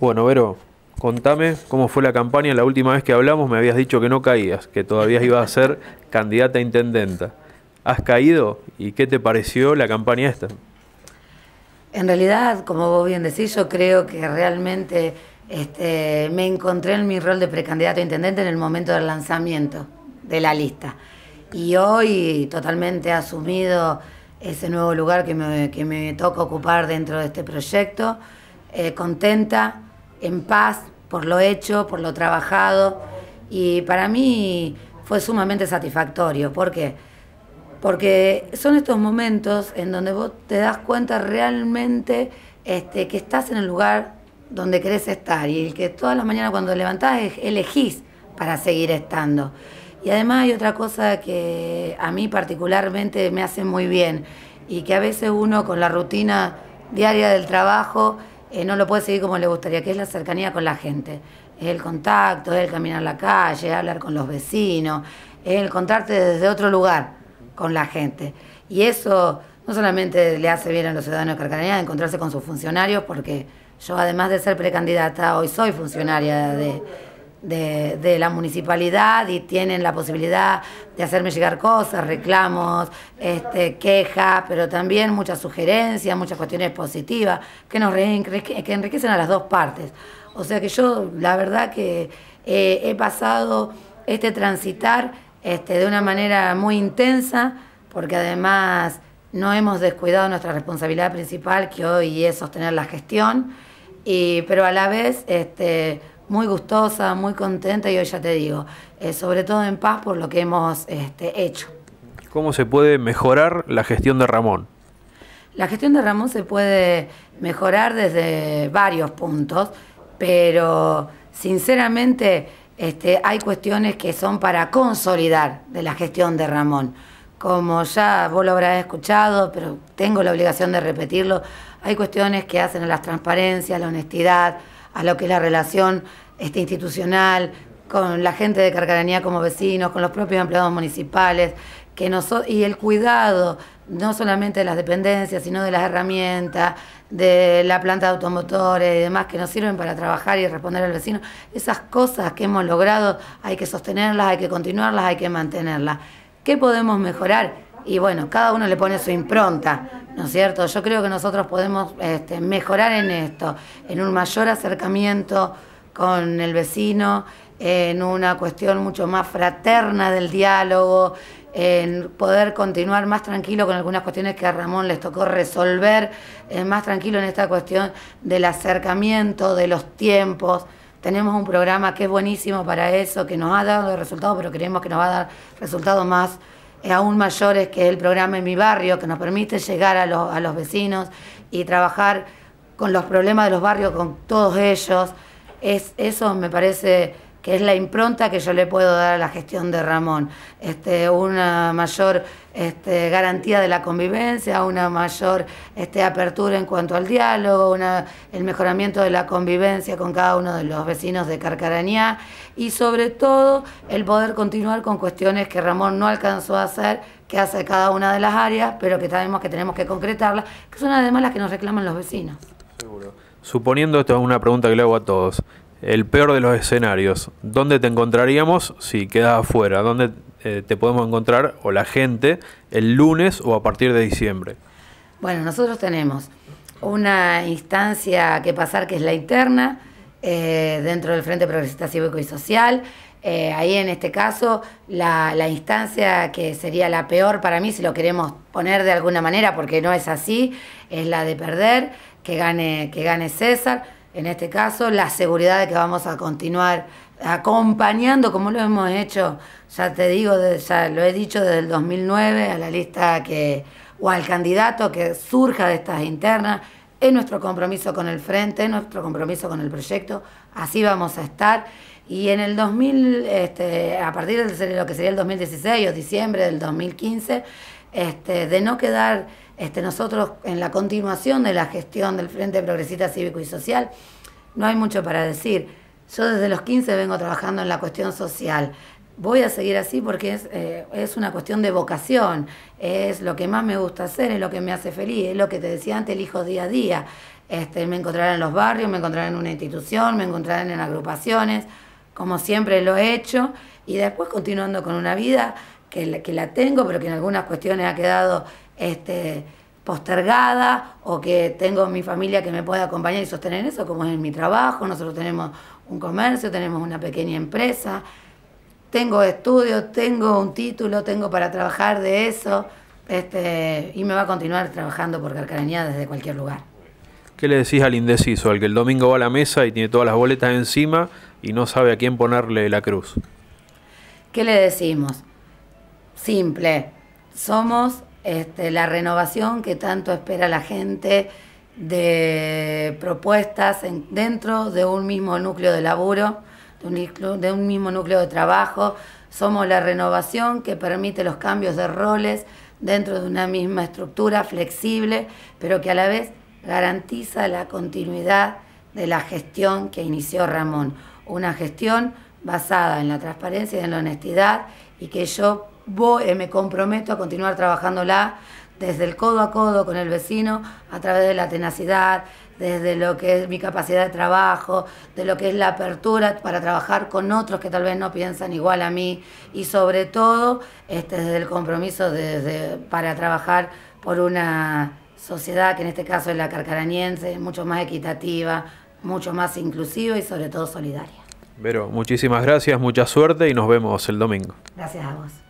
Bueno, Vero, contame cómo fue la campaña. La última vez que hablamos me habías dicho que no caías, que todavía ibas a ser candidata a intendenta. ¿Has caído? ¿Y qué te pareció la campaña esta? En realidad, como vos bien decís, yo creo que realmente este, me encontré en mi rol de precandidato a intendente en el momento del lanzamiento de la lista. Y hoy totalmente asumido ese nuevo lugar que me, toca ocupar dentro de este proyecto. Eh, contenta, en paz por lo hecho, por lo trabajado. Y para mí fue sumamente satisfactorio. ¿Por qué? Porque son estos momentos en donde vos te das cuenta realmente este, que estás en el lugar donde querés estar y que todas las mañanas cuando levantás elegís para seguir estando. Y además hay otra cosa que a mí particularmente me hace muy bien y que a veces uno con la rutina diaria del trabajo eh, no lo puede seguir como le gustaría, que es la cercanía con la gente. el contacto, es el caminar la calle, hablar con los vecinos, el contarte desde otro lugar con la gente. Y eso no solamente le hace bien a los ciudadanos de Carcaraña encontrarse con sus funcionarios, porque yo además de ser precandidata, hoy soy funcionaria de, de, la municipalidad y tienen la posibilidad de hacerme llegar cosas, reclamos, este, quejas, pero también muchas sugerencias, muchas cuestiones positivas que nos que enriquecen a las dos partes. O sea que yo la verdad que eh, he pasado este transitar este, de una manera muy intensa, porque además no hemos descuidado nuestra responsabilidad principal, que hoy es sostener la gestión, y, pero a la vez este, muy gustosa, muy contenta y hoy ya te digo, eh, sobre todo en paz por lo que hemos este, hecho. ¿Cómo se puede mejorar la gestión de Ramón? La gestión de Ramón se puede mejorar desde varios puntos, pero sinceramente este, hay cuestiones que son para consolidar de la gestión de Ramón. Como ya vos lo habrás escuchado, pero tengo la obligación de repetirlo, hay cuestiones que hacen a transparencia, a la honestidad, a lo que es la relación este, institucional, con la gente de Carcaranía como vecinos, con los propios empleados municipales, que y el cuidado no solamente de las dependencias, sino de las herramientas, de la planta de automotores y demás que nos sirven para trabajar y responder al vecino. Esas cosas que hemos logrado hay que sostenerlas, hay que continuarlas, hay que mantenerlas. ¿Qué podemos mejorar? y bueno, cada uno le pone su impronta, ¿no es cierto? Yo creo que nosotros podemos este, mejorar en esto, en un mayor acercamiento con el vecino, en una cuestión mucho más fraterna del diálogo, en poder continuar más tranquilo con algunas cuestiones que a Ramón les tocó resolver, eh, más tranquilo en esta cuestión del acercamiento, de los tiempos. Tenemos un programa que es buenísimo para eso, que nos ha dado resultados, pero creemos que nos va a dar resultados más eh, aún mayores, que el programa En mi barrio, que nos permite llegar a, a los vecinos y trabajar con los problemas de los barrios, con todos ellos. Es, eso me parece que es la impronta que yo le puedo dar a la gestión de Ramón. Este, una mayor este, garantía de la convivencia, una mayor este, apertura en cuanto al diálogo, el mejoramiento de la convivencia con cada uno de los vecinos de Carcarañá y sobre todo el poder continuar con cuestiones que Ramón no alcanzó a hacer, que hace cada una de las áreas, pero que sabemos que tenemos que concretarlas, que son además las que nos reclaman los vecinos. Seguro. Suponiendo, esto es una pregunta que le hago a todos, el peor de los escenarios. ¿Dónde te encontraríamos si quedas afuera? ¿Dónde eh, te podemos encontrar o la gente el lunes o a partir de diciembre? Bueno, nosotros tenemos una instancia que pasar que es la interna eh, dentro del Frente Progresista Cívico y Social. Eh, ahí en este caso la, la, instancia que sería la peor para mí, si lo queremos poner de alguna manera, porque no es así, es la de perder, que gane, que gane César en este caso, la seguridad de que vamos a continuar acompañando, como lo hemos hecho, ya te digo, ya lo he dicho desde el 2009, a la lista que, o al candidato que surja de estas internas, es nuestro compromiso con el frente, es nuestro compromiso con el proyecto, así vamos a estar. Y en el 2000, este, a partir de lo que sería el 2016 o diciembre del 2015, este, de no quedar este, nosotros en la continuación de la gestión del Frente Progresista Cívico y Social, no hay mucho para decir. Yo desde los 15 vengo trabajando en la cuestión social. Voy a seguir así porque eh, es, una cuestión de vocación, es lo que más me gusta hacer, es lo que me hace feliz, es lo que te decía antes, elijo día a día. Este, me encontrarán en los barrios, me encontrarán en una institución, me encontrarán en agrupaciones, como siempre lo he hecho, y después continuando con una vida que la, tengo, pero que en algunas cuestiones ha quedado este, postergada o que tengo mi familia que me puede acompañar y sostener eso, como es en mi trabajo, nosotros tenemos un comercio, tenemos una pequeña empresa, tengo estudios, tengo un título, tengo para trabajar de eso, este, y me va a continuar trabajando por alcanía desde cualquier lugar. ¿Qué le decís al indeciso, al que el domingo va a la mesa y tiene todas las boletas encima y no sabe a quién ponerle la cruz? ¿Qué le decimos? Simple. Somos este, la renovación que tanto espera la gente de propuestas dentro de un mismo núcleo de laburo, de un, de un mismo núcleo de trabajo. Somos la renovación que permite los cambios de roles dentro de una misma estructura flexible, pero que a la vez garantiza la continuidad de la gestión que inició Ramón. Una gestión basada en la transparencia y en la honestidad y que yo eh, me comprometo a continuar trabajándola desde el codo a codo con el vecino, a través de la tenacidad, desde lo que es mi capacidad de trabajo, de lo que es la apertura para trabajar con otros que tal vez no piensan igual a mí y sobre todo este, desde el compromiso para trabajar por una sociedad que en este caso es la carcaraniense mucho más equitativa, mucho más inclusiva y sobre todo solidaria. Vero, muchísimas gracias, mucha suerte y nos vemos el domingo. Gracias a vos.